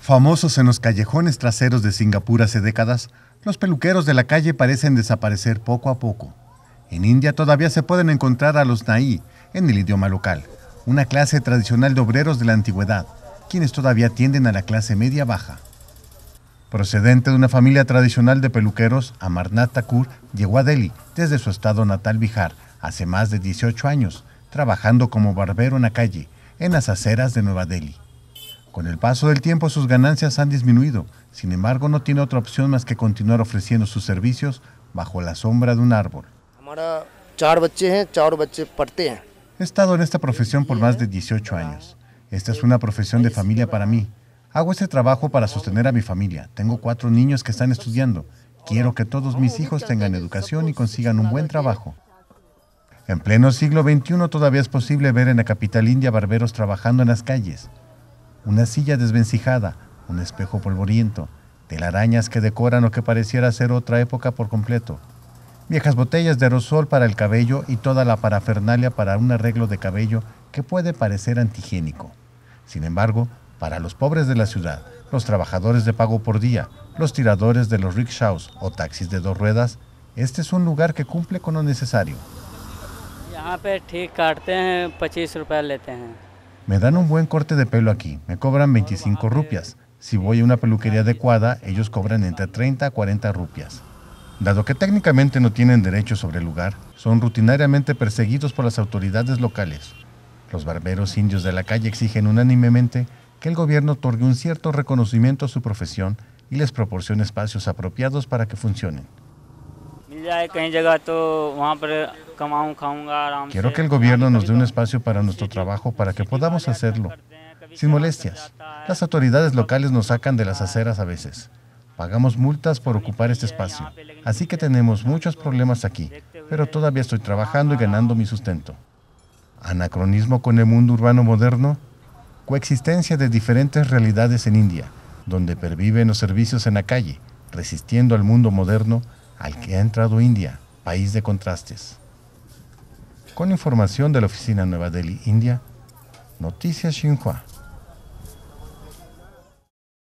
Famosos en los callejones traseros de Singapur hace décadas, los peluqueros de la calle parecen desaparecer poco a poco. En India todavía se pueden encontrar a los naí en el idioma local, una clase tradicional de obreros de la antigüedad, quienes todavía tienden a la clase media baja. Procedente de una familia tradicional de peluqueros, Amarnath Thakur llegó a Delhi desde su estado natal Bihar hace más de 18 años, trabajando como barbero en la calle, en las aceras de Nueva Delhi. Con el paso del tiempo sus ganancias han disminuido, sin embargo no tiene otra opción más que continuar ofreciendo sus servicios bajo la sombra de un árbol. He estado en esta profesión por más de 18 años. Esta es una profesión de familia para mí. Hago este trabajo para sostener a mi familia. Tengo cuatro niños que están estudiando. Quiero que todos mis hijos tengan educación y consigan un buen trabajo. En pleno siglo XXI todavía es posible ver en la capital india barberos trabajando en las calles una silla desvencijada, un espejo polvoriento, telarañas que decoran lo que pareciera ser otra época por completo, viejas botellas de rosol para el cabello y toda la parafernalia para un arreglo de cabello que puede parecer antigénico. Sin embargo, para los pobres de la ciudad, los trabajadores de pago por día, los tiradores de los rickshaws o taxis de dos ruedas, este es un lugar que cumple con lo necesario. Me dan un buen corte de pelo aquí, me cobran 25 rupias. Si voy a una peluquería adecuada, ellos cobran entre 30 a 40 rupias. Dado que técnicamente no tienen derecho sobre el lugar, son rutinariamente perseguidos por las autoridades locales. Los barberos indios de la calle exigen unánimemente que el gobierno otorgue un cierto reconocimiento a su profesión y les proporcione espacios apropiados para que funcionen. Quiero que el gobierno nos dé un espacio para nuestro trabajo para que podamos hacerlo, sin molestias. Las autoridades locales nos sacan de las aceras a veces. Pagamos multas por ocupar este espacio, así que tenemos muchos problemas aquí, pero todavía estoy trabajando y ganando mi sustento. Anacronismo con el mundo urbano moderno, coexistencia de diferentes realidades en India, donde perviven los servicios en la calle, resistiendo al mundo moderno al que ha entrado India, país de contrastes. Con información de la Oficina Nueva Delhi, India, Noticias Xinhua.